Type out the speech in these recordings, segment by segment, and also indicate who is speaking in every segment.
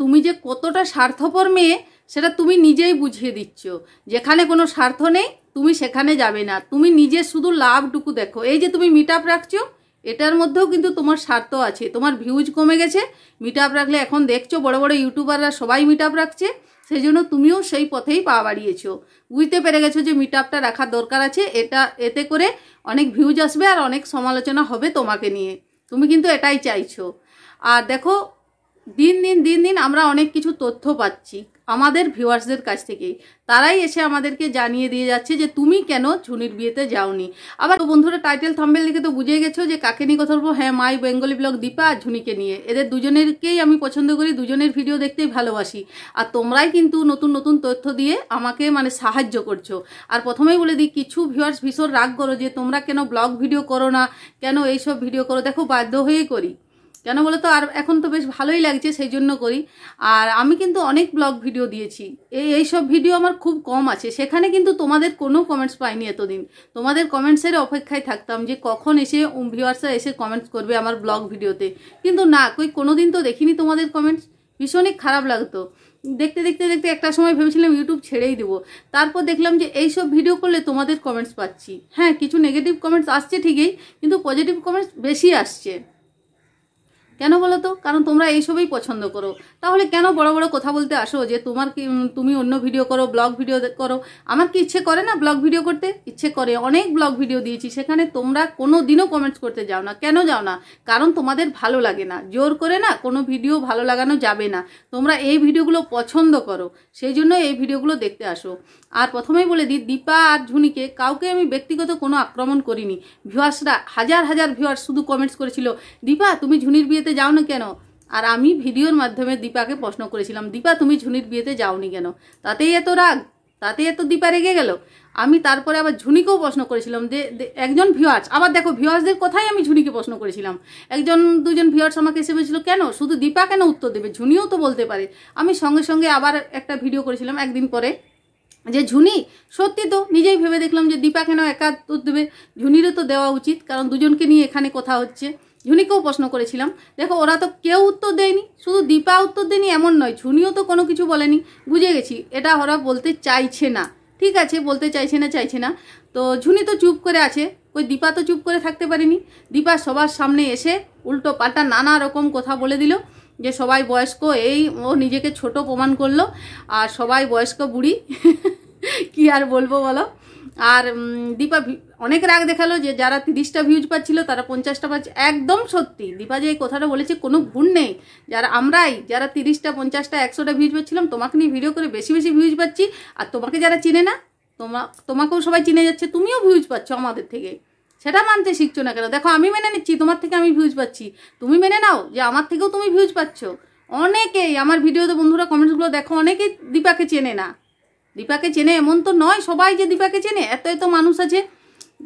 Speaker 1: তুমি যে কতটা স্বার্থপর মেয়ে সেটা তুমি নিজেই বুঝিয়ে দিচ্ছ যেখানে কোনো স্বার্থ নেই তুমি সেখানে যাবে না তুমি নিজে শুধু লাভটুকু দেখো এই যে তুমি মিট আপ রাখছো এটার মধ্যেও কিন্তু তোমার স্বার্থ আছে তোমার ভিউজ কমে গেছে মিট আপ রাখলে এখন দেখছো বড় বড় ইউটিউবাররা সবাই মিট আপ রাখছে সেই জন্য তুমিও সেই পথেই পা বাড়িয়েছো বুঝতে পেরে গেছো যে মিট আপটা রাখার দরকার আছে এটা এতে করে অনেক ভিউজ আসবে আর অনেক সমালোচনা হবে তোমাকে নিয়ে তুমি কিন্তু এটাই চাইছো আর দেখো দিন দিন দিন দিন আমরা অনেক কিছু তথ্য পাচ্ছি আমাদের ভিউয়ার্সদের কাছ থেকে তারাই এসে আমাদেরকে জানিয়ে দিয়ে যাচ্ছে যে তুমি কেন ঝুনির বিয়েতে যাওনি আবার বন্ধুরা টাইটেল থাম্বেল লিখে তো বুঝে গেছো যে কাকে নিয়ে কথা বলবো হ্যাঁ মাই বেঙ্গলি ব্লগ দীপা আর ঝুনিকে নিয়ে এদের দুজনেরকেই আমি পছন্দ করি দুজনের ভিডিও দেখতেই ভালোবাসি আর তোমরাই কিন্তু নতুন নতুন তথ্য দিয়ে আমাকে মানে সাহায্য করছো আর প্রথমেই বলে দিই কিছু ভিউয়ার্স ভীষণ রাগ করো যে তোমরা কেন ব্লগ ভিডিও করো না কেন এইসব ভিডিও করো দেখো বাধ্য হয়েই করি কেন বলো তো আর এখন তো বেশ ভালোই লাগছে সেই জন্য করি আর আমি কিন্তু অনেক ব্লগ ভিডিও দিয়েছি এই এই সব ভিডিও আমার খুব কম আছে সেখানে কিন্তু তোমাদের কোনো কমেন্টস পাইনি এতদিন তোমাদের কমেন্টসের অপেক্ষায় থাকতাম যে কখন এসে ভিউয়ার্সরা এসে কমেন্টস করবে আমার ব্লগ ভিডিওতে কিন্তু না কই কোনো দিন তো দেখিনি তোমাদের কমেন্টস ভীষণই খারাপ লাগতো দেখতে দেখতে দেখতে একটা সময় ভেবেছিলাম ইউটিউব ছেড়েই দেবো তারপর দেখলাম যে এই সব ভিডিও করলে তোমাদের কমেন্টস পাচ্ছি হ্যাঁ কিছু নেগেটিভ কমেন্টস আসছে ঠিকই কিন্তু পজিটিভ কমেন্টস বেশি আসছে কেন বলো তো কারণ তোমরা এইসবই পছন্দ করো তাহলে কেন বড় বড় কথা বলতে আসো যে তোমার কি তুমি অন্য ভিডিও করো ব্লগ ভিডিও করো আমার কি ইচ্ছে করে না ব্লগ ভিডিও করতে ইচ্ছে করে অনেক ব্লগ ভিডিও দিয়েছি সেখানে তোমরা কোনো দিনও কমেন্টস করতে যাও না কেন যাও না কারণ তোমাদের ভালো লাগে না জোর করে না কোনো ভিডিও ভালো লাগানো যাবে না তোমরা এই ভিডিওগুলো পছন্দ করো সেই জন্য এই ভিডিওগুলো দেখতে আসো আর প্রথমেই বলে দিই দীপা আর ঝুনিকে কাউকে আমি ব্যক্তিগত কোনো আক্রমণ করিনি ভিউয়ার্সরা হাজার হাজার ভিউয়ার্স শুধু কমেন্টস করেছিল দীপা তুমি ঝুনির বিয়েতে বিয়েতে যাও না কেন আর আমি ভিডিওর মাধ্যমে দীপাকে প্রশ্ন করেছিলাম দীপা তুমি ঝুনির বিয়েতে যাওনি কেন তাতেই এত রাগ তাতে এত দীপা রেগে গেল আমি তারপরে আবার ঝুনিকেও প্রশ্ন করেছিলাম যে একজন ভিওয়াজ আবার দেখো ভিওয়াজদের কথাই আমি ঝুনিকে প্রশ্ন করেছিলাম একজন দুজন ভিওয়াজ আমাকে এসে বলেছিল কেন শুধু দীপা কেন উত্তর দেবে ঝুনিও তো বলতে পারে আমি সঙ্গে সঙ্গে আবার একটা ভিডিও করেছিলাম একদিন পরে যে ঝুনি সত্যি তো নিজেই ভেবে দেখলাম যে দীপা কেন একা উত্তর দেবে ঝুনিরও তো দেওয়া উচিত কারণ দুজনকে নিয়ে এখানে কথা হচ্ছে ঝুনিকেও প্রশ্ন করেছিলাম দেখো ওরা তো কেউ উত্তর দেয়নি শুধু দীপা উত্তর দেয়নি এমন নয় ঝুনিও তো কোনো কিছু বলেনি বুঝে গেছি এটা ওরা বলতে চাইছে না ঠিক আছে বলতে চাইছে না চাইছে না তো ঝুনি তো চুপ করে আছে ওই দীপা তো চুপ করে থাকতে পারেনি দীপা সবার সামনে এসে উল্টো পাল্টা নানা রকম কথা বলে দিল যে সবাই বয়স্ক এই ও নিজেকে ছোট প্রমাণ করলো আর সবাই বয়স্ক বুড়ি কি আর বলবো বলো আর দীপা অনেক রাগ দেখালো যে যারা তিরিশটা ভিউজ পাচ্ছিল তারা পঞ্চাশটা পাচ্ছে একদম সত্যি দীপা যে এই কথাটা বলেছে কোনো ভুল নেই যারা আমরাই যারা তিরিশটা পঞ্চাশটা একশোটা ভিউজ পাচ্ছিলাম তোমাকে নিয়ে ভিডিও করে বেশি বেশি ভিউজ পাচ্ছি আর তোমাকে যারা চিনে না তোমা তোমাকেও সবাই চিনে যাচ্ছে তুমিও ভিউজ পাচ্ছ আমাদের থেকে সেটা মানতে শিখছো না কেন দেখো আমি মেনে নিচ্ছি তোমার থেকে আমি ভিউজ পাচ্ছি তুমি মেনে নাও যে আমার থেকেও তুমি ভিউজ পাচ্ছ অনেকেই আমার ভিডিওতে বন্ধুরা কমেন্টসগুলো দেখো অনেকেই দীপাকে চেনে না দীপাকে চেনে এমন তো নয় সবাই যে দীপাকে চেনে এত এত মানুষ আছে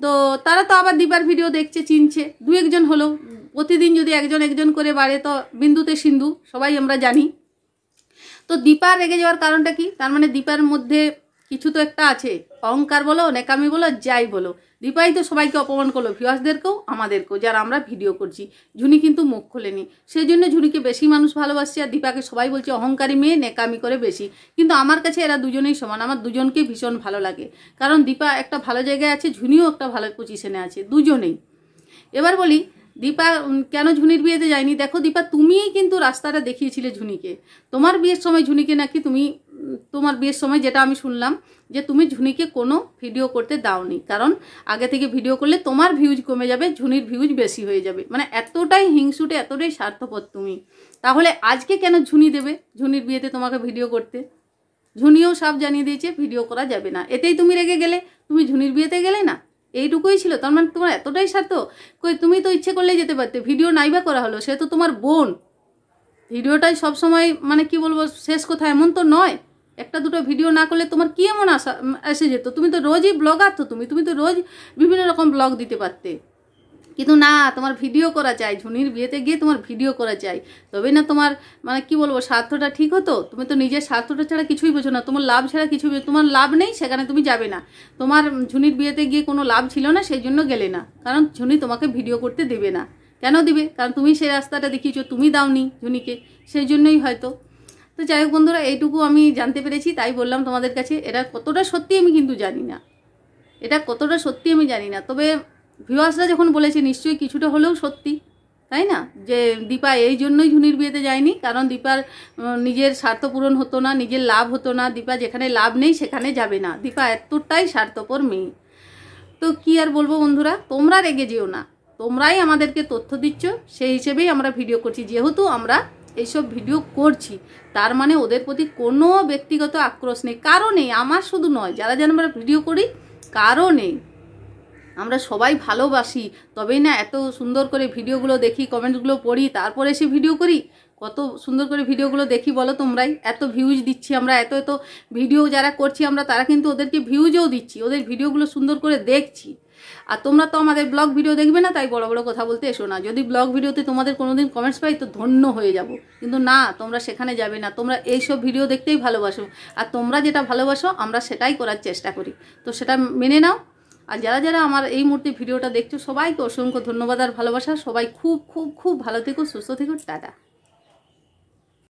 Speaker 1: তো তারা তো আবার দীপার ভিডিও দেখছে চিনছে দু একজন হলো প্রতিদিন যদি একজন একজন করে বাড়ে তো বিন্দুতে সিন্ধু সবাই আমরা জানি তো দীপা রেগে যাওয়ার কারণটা কি তার মানে দীপার মধ্যে কিছু তো একটা আছে অহংকার বলো নেকামি বলো যাই বলো দীপাই তো সবাইকে অপমান করলো ভিউয়ার্সদেরকেও আমাদেরকেও যারা আমরা ভিডিও করছি ঝুনি কিন্তু মুখ খোলেনি সেই জন্য ঝুনিকে বেশি মানুষ ভালোবাসছে আর দীপাকে সবাই বলছে অহংকারী মেয়ে নেকামি করে বেশি কিন্তু আমার কাছে এরা দুজনেই সমান আমার দুজনকে ভীষণ ভালো লাগে কারণ দীপা একটা ভালো জায়গায় আছে ঝুনিও একটা ভালো পজিশনে আছে দুজনেই এবার বলি দীপা কেন ঝুনির বিয়েতে যায়নি দেখো দীপা তুমিই কিন্তু রাস্তাটা দেখিয়েছিলে ঝুনিকে তোমার বিয়ের সময় ঝুনিকে নাকি তুমি তোমার বিয়ের সময় যেটা আমি শুনলাম যে তুমি ঝুনিকে কোনো ভিডিও করতে দাওনি কারণ আগে থেকে ভিডিও করলে তোমার ভিউজ কমে যাবে ঝুনির ভিউজ বেশি হয়ে যাবে মানে এতটাই হিংসুটে এতটাই স্বার্থপর তুমি তাহলে আজকে কেন ঝুনি দেবে ঝুনির বিয়েতে তোমাকে ভিডিও করতে ঝুনিও সাপ জানিয়ে দিয়েছে ভিডিও করা যাবে না এতেই তুমি রেগে গেলে তুমি ঝুনির বিয়েতে গেলে না এইটুকুই ছিল তার মানে তোমার এতটাই স্বার্থ কই তুমি তো ইচ্ছে করলে যেতে পারতে ভিডিও নাইবা করা হলো সে তো তোমার বোন ভিডিওটাই সবসময় মানে কি বলবো শেষ কথা এমন তো নয় একটা দুটো ভিডিও না করলে তোমার কি এমন আসা এসে যেত তুমি তো রোজই ব্লগ আতো তুমি তুমি তো রোজ বিভিন্ন রকম ব্লগ দিতে পারতে কিন্তু না তোমার ভিডিও করা চাই ঝুনির বিয়েতে গিয়ে তোমার ভিডিও করা চাই তবে না তোমার মানে কি বলবো স্বার্থটা ঠিক হতো তুমি তো নিজের স্বার্থটা ছাড়া কিছুই বোঝো না তোমার লাভ ছাড়া কিছুই তোমার লাভ নেই সেখানে তুমি যাবে না তোমার ঝুনির বিয়েতে গিয়ে কোনো লাভ ছিল না সেই জন্য গেলে না কারণ ঝুনি তোমাকে ভিডিও করতে দেবে না কেন দিবে কারণ তুমি সেই রাস্তাটা দেখিয়েছো তুমি দাওনি ঝুনিকে সেই জন্যই হয়তো তো যাই হোক বন্ধুরা এইটুকু আমি জানতে পেরেছি তাই বললাম তোমাদের কাছে এটা কতটা সত্যি আমি কিন্তু জানি না এটা কতটা সত্যি আমি জানি না তবে ভিওয়াসরা যখন বলেছে নিশ্চয়ই কিছুটা হলেও সত্যি তাই না যে দীপা এই জন্যই ঝুনির বিয়েতে যায়নি কারণ দীপার নিজের স্বার্থ পূরণ হতো না নিজের লাভ হতো না দীপা যেখানে লাভ নেই সেখানে যাবে না দীপা এতটাই স্বার্থপর মেয়ে তো কি আর বলবো বন্ধুরা তোমরা রেগে যেও না তোমরাই আমাদেরকে তথ্য দিচ্ছ সেই হিসেবেই আমরা ভিডিও করছি যেহেতু আমরা এইসব ভিডিও করছি তার মানে ওদের প্রতি কোনো ব্যক্তিগত আক্রোশ নেই নেই আমার শুধু নয় যারা যেন আমরা ভিডিও করি নেই আমরা সবাই ভালোবাসি তবেই না এত সুন্দর করে ভিডিওগুলো দেখি কমেন্টগুলো পড়ি তারপরে এসে ভিডিও করি কত সুন্দর করে ভিডিওগুলো দেখি বলো তোমরাই এত ভিউজ দিচ্ছি আমরা এত এত ভিডিও যারা করছি আমরা তারা কিন্তু ওদেরকে ভিউজও দিচ্ছি ওদের ভিডিওগুলো সুন্দর করে দেখছি আর তোমরা তো আমাদের ব্লগ ভিডিও দেখবে না তাই বড় বড় কথা বলতে এসো না যদি ব্লগ ভিডিওতে তোমাদের কোনোদিন কমেন্টস পাই তো ধন্য হয়ে যাব কিন্তু না তোমরা সেখানে যাবে না তোমরা এইসব ভিডিও দেখতেই ভালোবাসো আর তোমরা যেটা ভালোবাসো আমরা সেটাই করার চেষ্টা করি তো সেটা মেনে নাও আর যারা যারা আমার এই মুহূর্তে ভিডিওটা দেখছো সবাইকে অসংখ্য ধন্যবাদ আর ভালোবাসা সবাই খুব খুব খুব ভালো থেকো সুস্থ থেকো টাটা